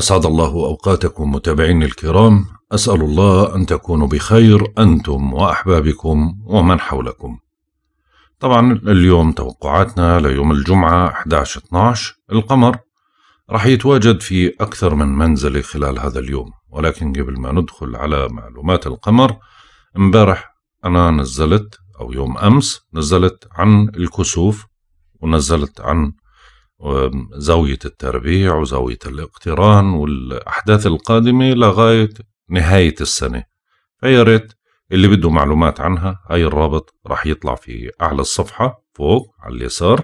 أسعد الله أوقاتكم متابعين الكرام أسأل الله أن تكونوا بخير أنتم وأحبابكم ومن حولكم طبعا اليوم توقعاتنا ليوم الجمعة 11-12 القمر رح يتواجد في أكثر من منزلة خلال هذا اليوم ولكن قبل ما ندخل على معلومات القمر امبارح أنا نزلت أو يوم أمس نزلت عن الكسوف ونزلت عن زاوية التربيع وزاوية الاقتران والأحداث القادمة لغاية نهاية السنة فيا ريت اللي بده معلومات عنها هاي الرابط راح يطلع في أعلى الصفحة فوق على اليسار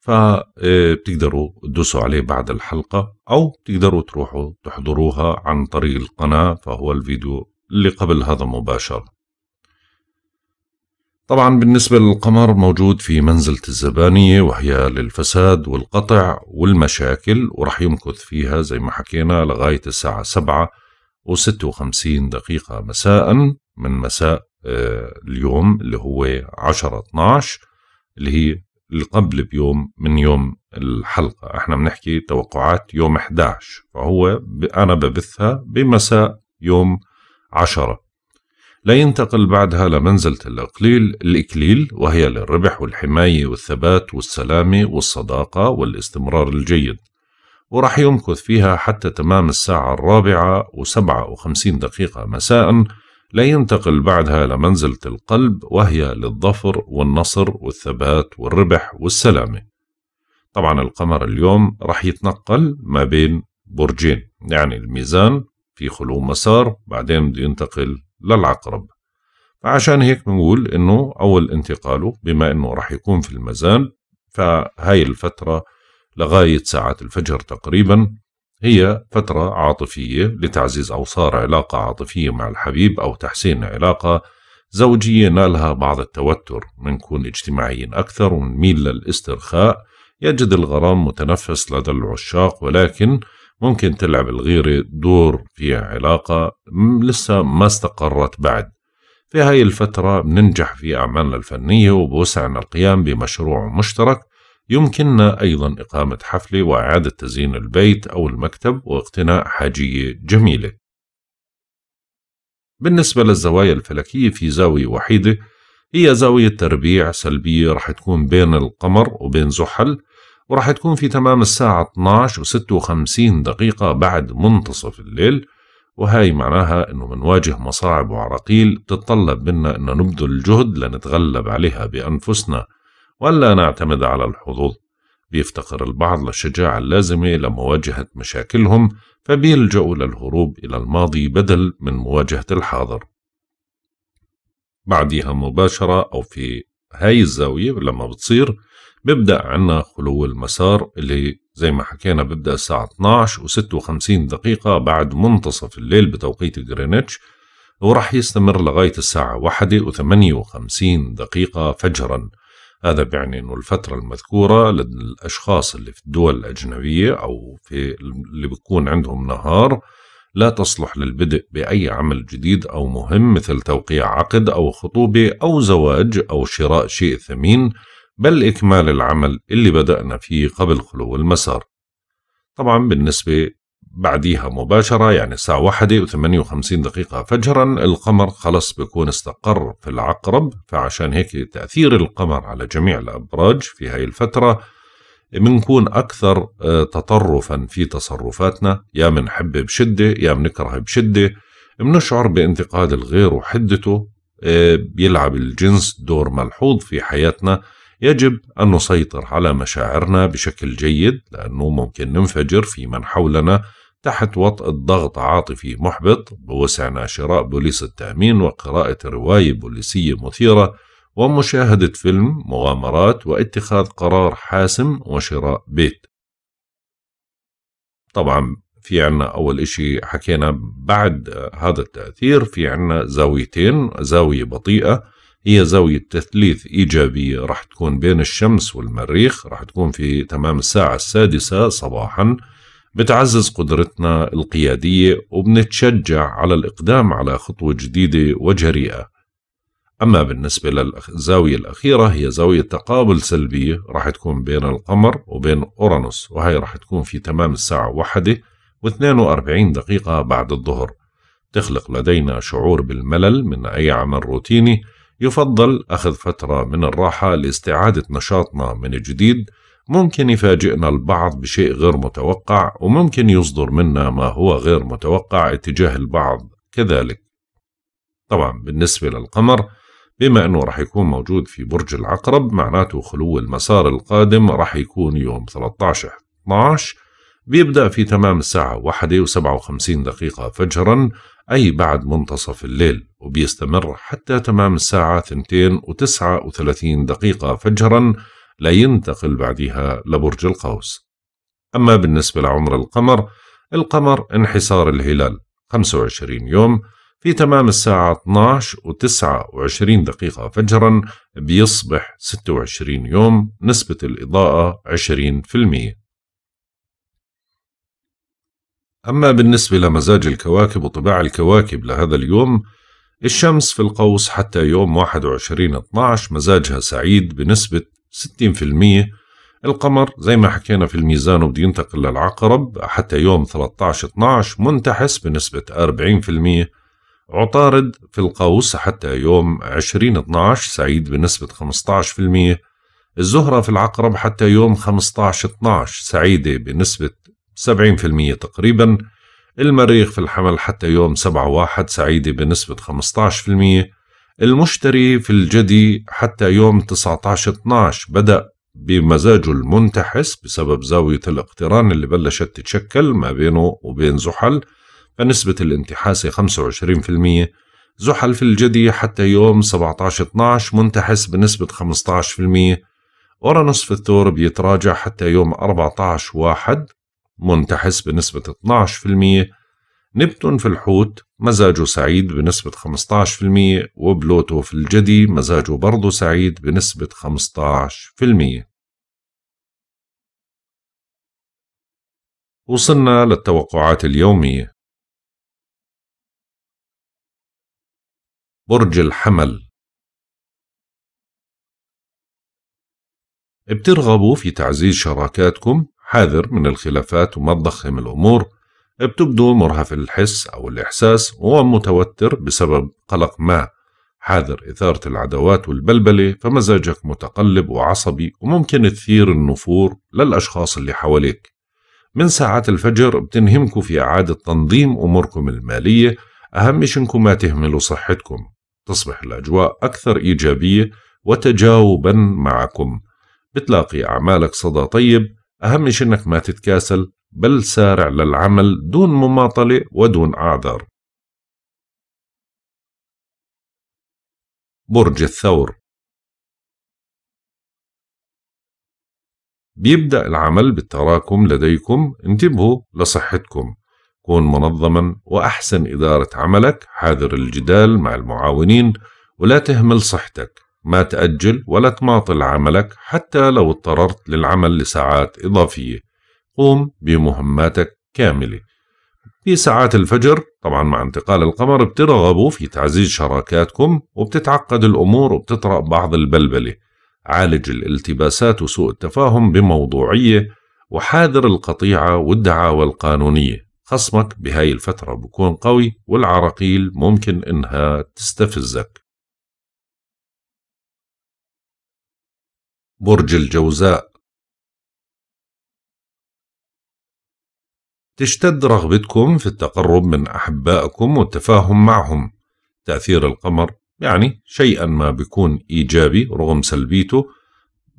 فبتقدروا آه، تدوسوا عليه بعد الحلقة أو بتقدروا تروحوا تحضروها عن طريق القناة فهو الفيديو اللي قبل هذا مباشرة طبعا بالنسبة للقمر موجود في منزلة الزبانية وهي للفساد والقطع والمشاكل ورح يمكث فيها زي ما حكينا لغاية الساعة وستة وخمسين دقيقة مساء من مساء آه، اليوم اللي هو 10 12 اللي هي قبل بيوم من يوم الحلقة احنا بنحكي توقعات يوم 11 فهو أنا ببثها بمساء يوم 10 لا ينتقل بعدها لمنزلة الإقليل الإكليل وهي للربح والحماية والثبات والسلامة والصداقة والاستمرار الجيد ورح يمكث فيها حتى تمام الساعة الرابعة وسبعة وخمسين دقيقة مساء لا ينتقل بعدها لمنزلة القلب وهي للظفر والنصر والثبات والربح والسلامة طبعا القمر اليوم رح يتنقل ما بين برجين يعني الميزان في خلو مسار بعدين بده ينتقل للعقرب فعشان هيك بنقول انه اول انتقاله بما انه راح يكون في المزال فهاي الفترة لغاية ساعة الفجر تقريبا هي فترة عاطفية لتعزيز أوصار علاقة عاطفية مع الحبيب أو تحسين علاقة زوجية نالها بعض التوتر منكون اجتماعيين أكثر ونميل للاسترخاء يجد الغرام متنفس لدى العشاق ولكن ممكن تلعب الغيرة دور في علاقة لسه ما استقرت بعد في هاي الفترة بننجح في أعمالنا الفنية وبوسعنا القيام بمشروع مشترك يمكننا أيضا إقامة حفلة وإعادة تزيين البيت أو المكتب واقتناء حاجية جميلة بالنسبة للزوايا الفلكية في زاوية وحيدة هي زاوية تربيع سلبية رح تكون بين القمر وبين زحل وراح تكون في تمام الساعة 12 و56 دقيقة بعد منتصف الليل وهي معناها أنه منواجه مصاعب وعراقيل بتتطلب منا أنه نبذل جهد لنتغلب عليها بأنفسنا ولا نعتمد على الحظوظ بيفتقر البعض للشجاعة اللازمة لمواجهة مشاكلهم فبيلجأوا للهروب إلى الماضي بدل من مواجهة الحاضر بعدها مباشرة أو في هاي الزاوية لما بتصير بيبدأ عنا خلو المسار اللي زي ما حكينا بيبدأ الساعة 12 و56 دقيقة بعد منتصف الليل بتوقيت جرينتش ورح يستمر لغاية الساعة 1 و58 دقيقة فجرا هذا بيعني أنه الفترة المذكورة للأشخاص اللي في الدول الأجنبية أو في اللي بيكون عندهم نهار لا تصلح للبدء بأي عمل جديد أو مهم مثل توقيع عقد أو خطوبة أو زواج أو شراء شيء ثمين بل إكمال العمل اللي بدأنا فيه قبل خلو المسار طبعا بالنسبة بعديها مباشرة يعني الساعة واحدة وثمانية وخمسين دقيقة فجرا القمر خلص بيكون استقر في العقرب فعشان هيك تأثير القمر على جميع الأبراج في هاي الفترة بنكون أكثر آه، تطرفا في تصرفاتنا يا منحب بشدة يا منكره بشدة بنشعر بانتقاد الغير وحدته آه، بيلعب الجنس دور ملحوظ في حياتنا يجب أن نسيطر على مشاعرنا بشكل جيد لأنه ممكن ننفجر في من حولنا تحت وطء الضغط عاطفي محبط بوسعنا شراء بوليس التأمين وقراءة رواية بوليسية مثيرة ومشاهدة فيلم مغامرات واتخاذ قرار حاسم وشراء بيت طبعا في عنا أول إشي حكينا بعد هذا التأثير في عنا زاويتين زاوية بطيئة هي زاوية تثليث إيجابية راح تكون بين الشمس والمريخ راح تكون في تمام الساعة السادسة صباحا بتعزز قدرتنا القيادية وبنتشجع على الإقدام على خطوة جديدة وجريئة أما بالنسبة للزاوية الأخيرة هي زاوية تقابل سلبية راح تكون بين القمر وبين أورانوس وهي راح تكون في تمام الساعة واحدة و42 دقيقة بعد الظهر تخلق لدينا شعور بالملل من أي عمل روتيني يفضل أخذ فترة من الراحة لاستعادة نشاطنا من جديد ممكن يفاجئنا البعض بشيء غير متوقع وممكن يصدر منا ما هو غير متوقع اتجاه البعض كذلك طبعا بالنسبة للقمر بما أنه رح يكون موجود في برج العقرب معناته خلو المسار القادم رح يكون يوم 13 12 بيبدأ في تمام الساعة واحدة وسبعة وخمسين دقيقة فجرا أي بعد منتصف الليل وبيستمر حتى تمام الساعة ثنتين وتسعة وثلاثين دقيقة فجرا لا ينتقل بعدها لبرج القوس أما بالنسبة لعمر القمر القمر انحسار الهلال 25 يوم في تمام الساعة 12 و29 دقيقة فجرا بيصبح 26 يوم نسبة الإضاءة 20% أما بالنسبة لمزاج الكواكب وطباع الكواكب لهذا اليوم الشمس في القوس حتى يوم 21/12 مزاجها سعيد بنسبة 60% القمر زي ما حكينا في الميزان وبدي ينتقل للعقرب حتى يوم 13/12 منتحس بنسبة 40% عطارد في القوس حتى يوم 20/12 سعيد بنسبة 15% الزهرة في العقرب حتى يوم 15/12 سعيدة بنسبة 70% تقريبا المريخ في الحمل حتى يوم 7/1 سعيدة بنسبة 15% المشتري في الجدي حتى يوم 19/12 بدأ بمزاجه المنتحس بسبب زاوية الاقتران اللي بلشت تتشكل ما بينه وبين زحل فنسبة الانتحاسة 25% زحل في الجدي حتى يوم 17/12 منتحس بنسبة 15% أورانوس في الثور بيتراجع حتى يوم 14/1 منتحس بنسبة 12% نبتون في الحوت مزاجه سعيد بنسبة 15% وبلوتو في الجدي مزاجه برضه سعيد بنسبة 15% وصلنا للتوقعات اليومية برج الحمل بترغبوا في تعزيز شراكاتكم حاذر من الخلافات وما تضخم الأمور بتبدو مرهف الحس أو الإحساس ومتوتر بسبب قلق ما حاذر إثارة العداوات والبلبلة فمزاجك متقلب وعصبي وممكن تثير النفور للأشخاص اللي حواليك من ساعات الفجر بتنهمكم في إعادة تنظيم أموركم المالية أهم شي إنكم ما تهملوا صحتكم تصبح الأجواء أكثر إيجابية وتجاوبا معكم بتلاقي أعمالك صدى طيب أهم شيء أنك ما تتكاسل بل سارع للعمل دون مماطلة ودون أعذار برج الثور بيبدأ العمل بالتراكم لديكم انتبهوا لصحتكم كن منظما وأحسن إدارة عملك حاذر الجدال مع المعاونين ولا تهمل صحتك ما تأجل ولا تماطل عملك حتى لو اضطررت للعمل لساعات إضافية قوم بمهماتك كاملة في ساعات الفجر طبعا مع انتقال القمر بترغبوا في تعزيز شراكاتكم وبتتعقد الأمور وبتطرأ بعض البلبلة عالج الالتباسات وسوء التفاهم بموضوعية وحاذر القطيعة والدعاوى القانونية خصمك بهاي الفترة بكون قوي والعراقيل ممكن إنها تستفزك برج الجوزاء تشتد رغبتكم في التقرب من أحبائكم والتفاهم معهم تأثير القمر يعني شيئا ما بيكون إيجابي رغم سلبيته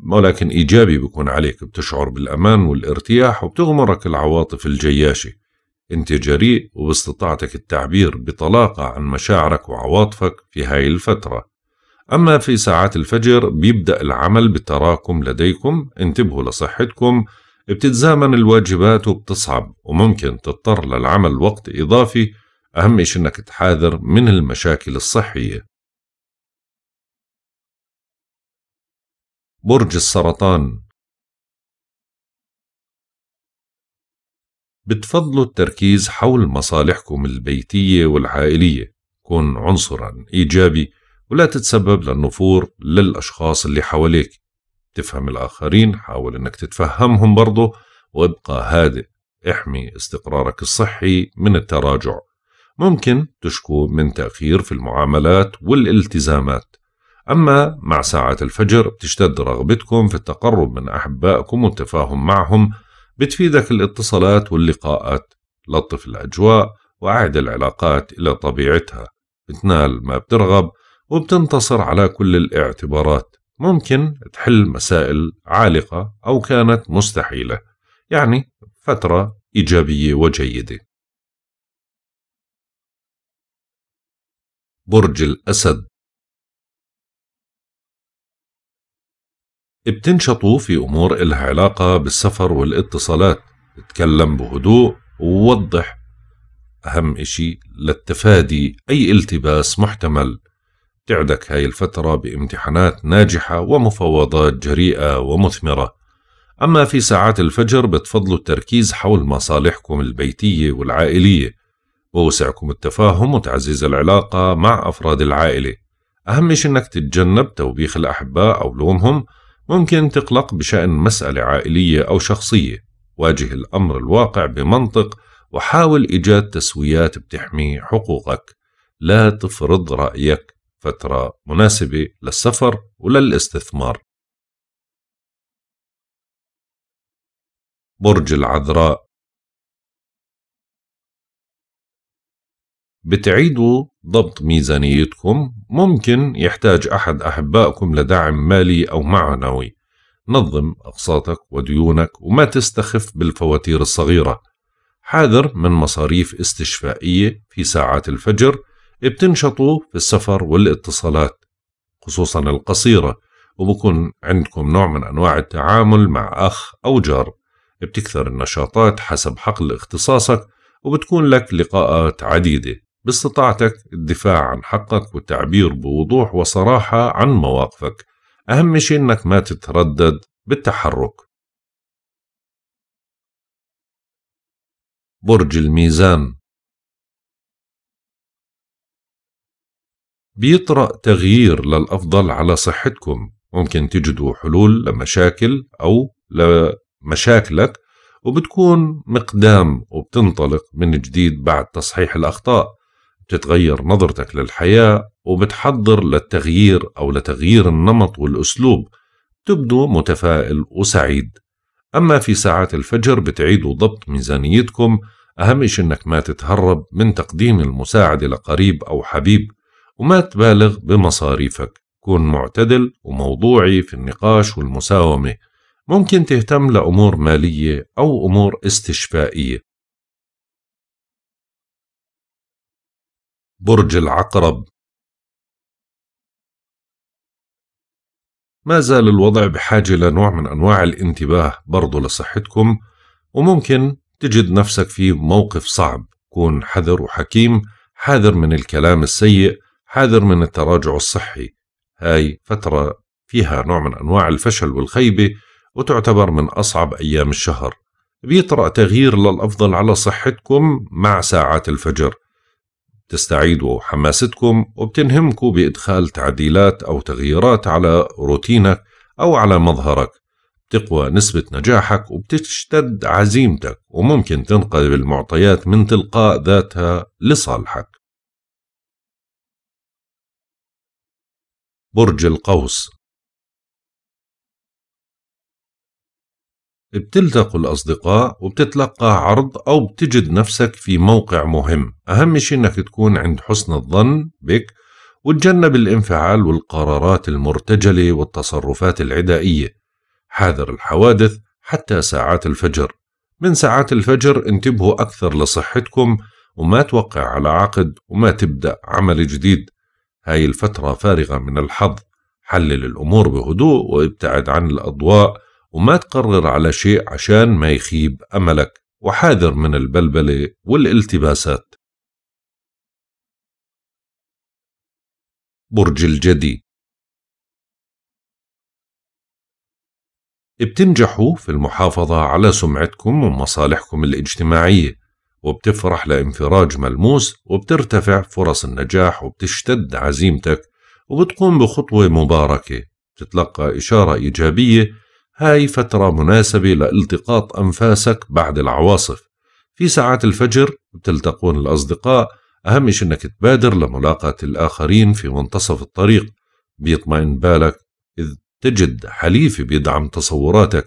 ولكن إيجابي بيكون عليك بتشعر بالأمان والارتياح وبتغمرك العواطف الجياشة أنت جريء وباستطاعتك التعبير بطلاقة عن مشاعرك وعواطفك في هاي الفترة أما في ساعات الفجر بيبدأ العمل بالتراكم لديكم انتبهوا لصحتكم بتتزامن الواجبات وبتصعب وممكن تضطر للعمل وقت إضافي أهم شيء إنك تحاذر من المشاكل الصحية برج السرطان بتفضلوا التركيز حول مصالحكم البيتية والعائلية كن عنصرا إيجابي ولا تتسبب للنفور للأشخاص اللي حواليك تفهم الآخرين حاول أنك تتفهمهم برضه وابقى هادئ احمي استقرارك الصحي من التراجع ممكن تشكو من تأخير في المعاملات والالتزامات أما مع ساعات الفجر بتشتد رغبتكم في التقرب من أحبائكم والتفاهم معهم بتفيدك الاتصالات واللقاءات لطف الأجواء وأعد العلاقات إلى طبيعتها بتنال ما بترغب وبتنتصر على كل الاعتبارات ممكن تحل مسائل عالقة أو كانت مستحيلة يعني فترة إيجابية وجيدة برج الأسد بتنشطوا في أمور إلها علاقة بالسفر والاتصالات اتكلم بهدوء ووضح أهم إشي للتفادي أي التباس محتمل تعدك هاي الفترة بامتحانات ناجحة ومفاوضات جريئة ومثمرة أما في ساعات الفجر بتفضلوا التركيز حول مصالحكم البيتية والعائلية ووسعكم التفاهم وتعزيز العلاقة مع أفراد العائلة أهم شيء أنك تتجنب توبيخ الأحباء أو لومهم ممكن تقلق بشأن مسألة عائلية أو شخصية واجه الأمر الواقع بمنطق وحاول إيجاد تسويات بتحمي حقوقك لا تفرض رأيك فترة مناسبة للسفر وللاستثمار برج العذراء بتعيدوا ضبط ميزانيتكم ممكن يحتاج أحد أحبائكم لدعم مالي أو معنوي نظم أقساطك وديونك وما تستخف بالفواتير الصغيرة حاذر من مصاريف استشفائية في ساعات الفجر بتنشطوا في السفر والاتصالات خصوصا القصيرة وبكون عندكم نوع من أنواع التعامل مع أخ أو جار بتكثر النشاطات حسب حقل اختصاصك وبتكون لك لقاءات عديدة باستطاعتك الدفاع عن حقك والتعبير بوضوح وصراحة عن مواقفك أهم شيء أنك ما تتردد بالتحرك برج الميزان بيطرأ تغيير للأفضل على صحتكم ممكن تجدوا حلول لمشاكل أو لمشاكلك وبتكون مقدام وبتنطلق من جديد بعد تصحيح الأخطاء بتتغير نظرتك للحياة وبتحضر للتغيير أو لتغيير النمط والأسلوب تبدو متفائل وسعيد أما في ساعات الفجر بتعيدوا ضبط ميزانيتكم أهم شيء أنك ما تتهرب من تقديم المساعدة لقريب أو حبيب وما تبالغ بمصاريفك كن معتدل وموضوعي في النقاش والمساومة ممكن تهتم لأمور مالية أو أمور استشفائية برج العقرب ما زال الوضع بحاجة لنوع من أنواع الانتباه برضو لصحتكم وممكن تجد نفسك في موقف صعب كون حذر وحكيم حذر من الكلام السيء حاذر من التراجع الصحي هاي فترة فيها نوع من أنواع الفشل والخيبة وتعتبر من أصعب أيام الشهر بيطرأ تغيير للأفضل على صحتكم مع ساعات الفجر بتستعيدوا حماستكم وبتنهمكوا بإدخال تعديلات أو تغييرات على روتينك أو على مظهرك بتقوى نسبة نجاحك وبتشتد عزيمتك وممكن تنقلب المعطيات من تلقاء ذاتها لصالحك برج القوس بتلتقوا الأصدقاء وبتتلقى عرض أو بتجد نفسك في موقع مهم أهم شيء أنك تكون عند حسن الظن بك وتجنب الانفعال والقرارات المرتجلة والتصرفات العدائية حاذر الحوادث حتى ساعات الفجر من ساعات الفجر انتبهوا أكثر لصحتكم وما توقع على عقد وما تبدأ عمل جديد هاي الفترة فارغة من الحظ حلل الأمور بهدوء وابتعد عن الأضواء وما تقرر على شيء عشان ما يخيب أملك وحاذر من البلبلة والالتباسات برج الجدي بتنجحوا في المحافظة على سمعتكم ومصالحكم الاجتماعية وبتفرح لانفراج ملموس وبترتفع فرص النجاح وبتشتد عزيمتك وبتقوم بخطوة مباركة بتتلقى إشارة إيجابية هاي فترة مناسبة لالتقاط أنفاسك بعد العواصف في ساعات الفجر بتلتقون الأصدقاء أهم شيء أنك تبادر لملاقاة الآخرين في منتصف الطريق بيطمئن بالك إذ تجد حليف بيدعم تصوراتك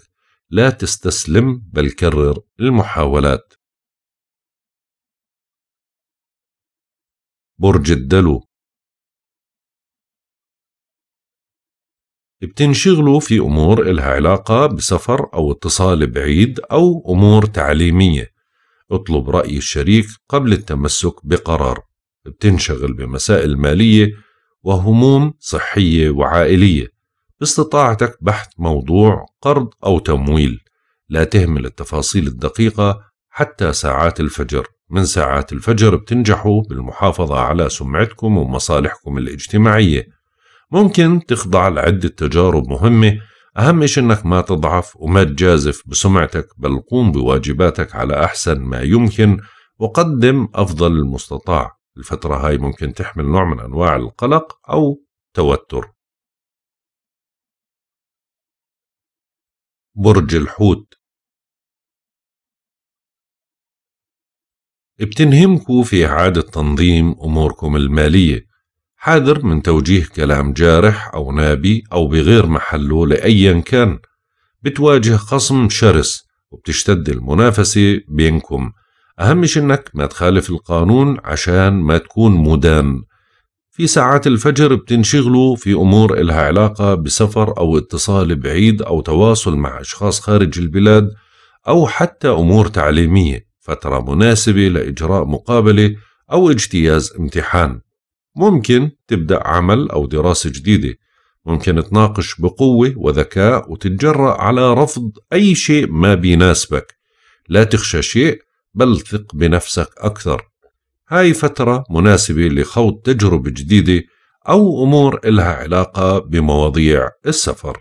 لا تستسلم بل كرر المحاولات برج الدلو بتنشغلوا في أمور إلها علاقة بسفر أو اتصال بعيد أو أمور تعليمية اطلب رأي الشريك قبل التمسك بقرار بتنشغل بمسائل مالية وهموم صحية وعائلية باستطاعتك بحث موضوع قرض أو تمويل لا تهمل التفاصيل الدقيقة حتى ساعات الفجر من ساعات الفجر بتنجحوا بالمحافظة على سمعتكم ومصالحكم الاجتماعية ممكن تخضع لعدة تجارب مهمة أهم شيء أنك ما تضعف وما تجازف بسمعتك بل قوم بواجباتك على أحسن ما يمكن وقدم أفضل المستطاع الفترة هاي ممكن تحمل نوع من أنواع القلق أو توتر برج الحوت بتنهمكوا في إعادة تنظيم أموركم المالية حاذر من توجيه كلام جارح أو نابي أو بغير محله لأيا كان بتواجه خصم شرس وبتشتد المنافسة بينكم أهم شي إنك ما تخالف القانون عشان ما تكون مدان في ساعات الفجر بتنشغلوا في أمور إلها علاقة بسفر أو اتصال بعيد أو تواصل مع أشخاص خارج البلاد أو حتى أمور تعليمية فترة مناسبة لإجراء مقابلة أو اجتياز امتحان ممكن تبدأ عمل أو دراسة جديدة ممكن تناقش بقوة وذكاء وتتجرأ على رفض أي شيء ما بيناسبك لا تخشى شيء بل ثق بنفسك أكثر هاي فترة مناسبة لخوض تجربة جديدة أو أمور إلها علاقة بمواضيع السفر